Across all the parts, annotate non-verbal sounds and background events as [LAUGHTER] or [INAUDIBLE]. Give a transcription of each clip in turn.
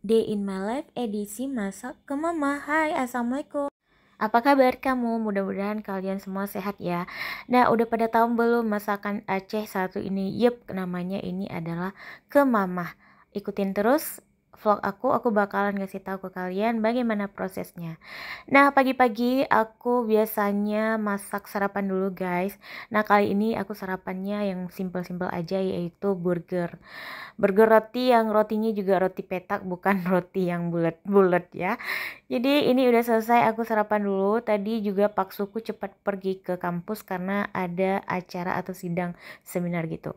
Day in My Life edisi Masak ke Mama. Hai, Assalamualaikum. Apa kabar kamu? Mudah-mudahan kalian semua sehat ya. Nah, udah pada tahu belum masakan Aceh satu ini? Yep, namanya ini adalah kemamah. Ikutin terus vlog aku, aku bakalan ngasih tahu ke kalian bagaimana prosesnya. Nah, pagi-pagi aku biasanya masak sarapan dulu, guys. Nah, kali ini aku sarapannya yang simple-simple aja yaitu burger. Burger roti yang rotinya juga roti petak, bukan [LAUGHS] roti yang bulat-bulat ya. Jadi, ini udah selesai aku sarapan dulu. Tadi juga pak suku cepat pergi ke kampus karena ada acara atau sidang seminar gitu.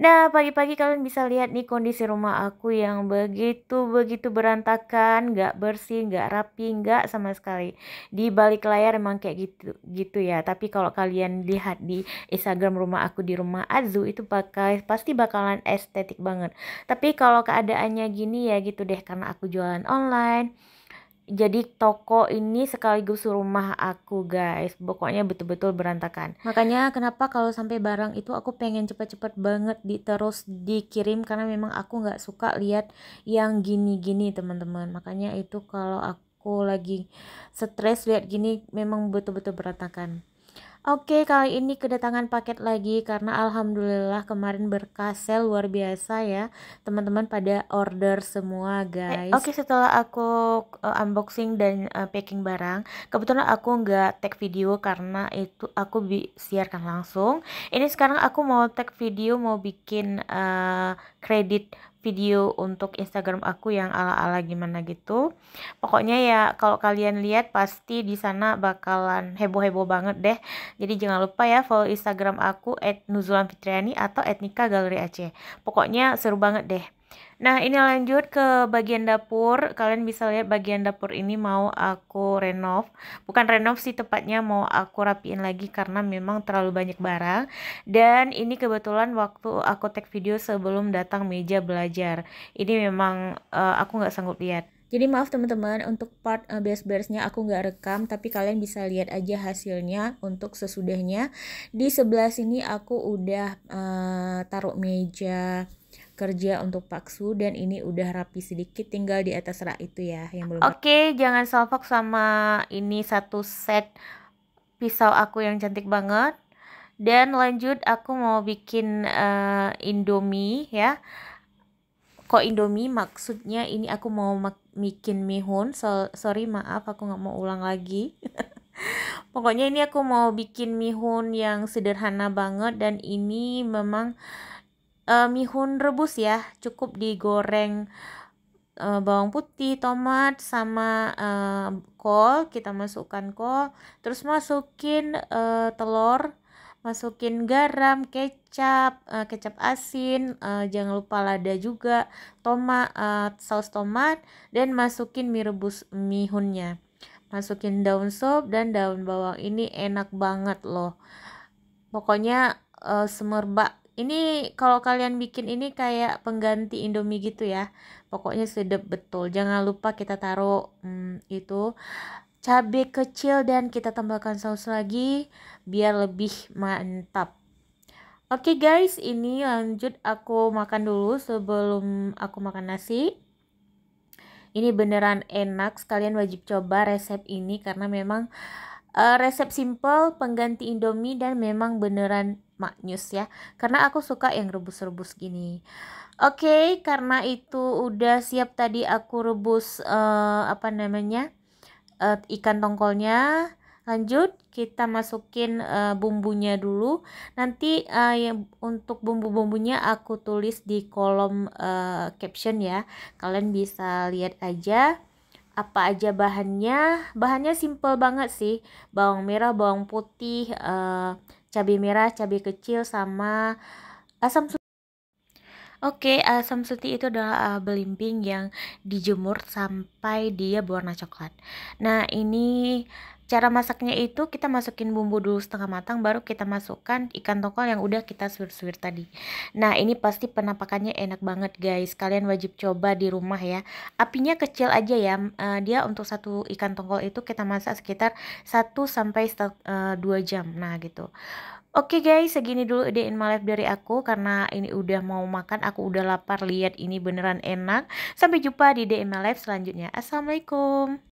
Nah, pagi-pagi kalian bisa lihat nih kondisi rumah aku yang begitu-begitu berantakan, nggak bersih, nggak rapi, nggak sama sekali. Di balik layar emang kayak gitu gitu ya. Tapi kalau kalian lihat di Instagram rumah aku di rumah Azu itu pakai pasti bakalan estetik banget. Tapi kalau keadaannya gini ya gitu deh karena aku jualan online jadi toko ini sekaligus rumah aku guys pokoknya betul-betul berantakan makanya kenapa kalau sampai barang itu aku pengen cepet-cepet banget di terus dikirim karena memang aku nggak suka lihat yang gini-gini teman-teman makanya itu kalau aku lagi stres lihat gini memang betul-betul berantakan Oke, kali ini kedatangan paket lagi karena alhamdulillah kemarin berkah luar biasa ya. Teman-teman pada order semua, eh, guys. Eh, Oke, setelah aku uh, unboxing dan uh, packing barang, kebetulan aku nggak tag video karena itu aku bi siarkan langsung. Ini sekarang aku mau tag video, mau bikin uh, kredit video untuk Instagram aku yang ala-ala gimana gitu. Pokoknya ya kalau kalian lihat pasti di sana bakalan heboh-heboh banget deh. Jadi jangan lupa ya follow Instagram aku @nuzulanfitriani atau @nika Aceh. Pokoknya seru banget deh. Nah, ini lanjut ke bagian dapur. Kalian bisa lihat bagian dapur ini mau aku renov. Bukan renov sih tepatnya mau aku rapiin lagi karena memang terlalu banyak barang. Dan ini kebetulan waktu aku take video sebelum datang meja belajar. Ini memang uh, aku gak sanggup lihat. Jadi maaf teman-teman untuk part uh, eh, beres-beresnya aku nggak rekam tapi kalian bisa lihat aja hasilnya untuk sesudahnya. Di sebelah sini aku udah uh, taruh meja kerja untuk paksu dan ini udah rapi sedikit tinggal di atas rak itu ya yang belum Oke, okay, jangan salfok sama ini satu set pisau aku yang cantik banget. Dan lanjut aku mau bikin uh, Indomie ya. Kok Indomie maksudnya ini aku mau bikin mihun. So, sorry maaf aku nggak mau ulang lagi. [LAUGHS] Pokoknya ini aku mau bikin mihun yang sederhana banget dan ini memang uh, eh, mihun rebus ya cukup digoreng uh, bawang putih tomat sama uh, kol kita masukkan kol terus masukin uh, telur masukin garam kecap uh, kecap asin uh, jangan lupa lada juga tomat uh, saus tomat dan masukin mie rebus mihunnya masukin daun sop dan daun bawang ini enak banget loh pokoknya uh, semerbak ini kalau kalian bikin ini kayak pengganti Indomie gitu ya pokoknya sedap betul jangan lupa kita taruh hmm, itu cabai kecil dan kita tambahkan saus lagi biar lebih mantap Oke okay guys, ini lanjut aku makan dulu sebelum aku makan nasi. Ini beneran enak, sekalian wajib coba resep ini karena memang uh, resep simple pengganti Indomie dan memang beneran maknyus ya karena aku suka yang rebus-rebus gini oke okay, karena itu udah siap tadi aku rebus uh, apa namanya uh, ikan tongkolnya lanjut kita masukin uh, bumbunya dulu nanti uh, ya, untuk bumbu-bumbunya aku tulis di kolom uh, caption ya kalian bisa lihat aja apa aja bahannya bahannya simple banget sih bawang merah bawang putih uh, cabai merah, cabai kecil sama eh, asam suti. Oke, okay, asam suti itu adalah uh, belimbing yang dijemur sampai dia berwarna coklat. Nah, ini Cara masaknya itu kita masukin bumbu dulu setengah matang baru kita masukkan ikan tongkol yang udah kita suwir-suwir tadi. Nah, ini pasti penampakannya enak banget guys. Kalian wajib coba di rumah ya. Apinya kecil aja ya. Eh, dia untuk satu ikan tongkol itu kita masak sekitar 1 sampai uh, eh, 2 jam. Nah, gitu. Oke okay guys, segini dulu ide in my life dari aku karena ini udah mau makan, aku udah lapar lihat ini beneran enak. Sampai jumpa di ide in my life selanjutnya. Assalamualaikum.